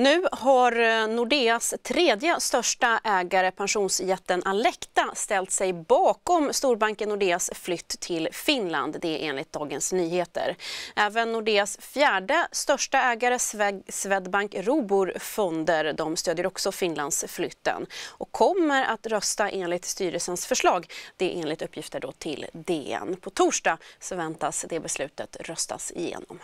Nu har eh, Nordeas tredje största ägare, pensionsjätten Alecta, ställt sig bakom storbanken Nordeas flytt till Finland. Det är enligt Dagens Nyheter. Även Nordeas fjärde största ägare, Swedbank Robur Fonder, de stödjer också Finlands flytten och kommer att rösta enligt styrelsens förslag. Det är enligt uppgifter då till DN. På torsdag så väntas det beslutet röstas igenom.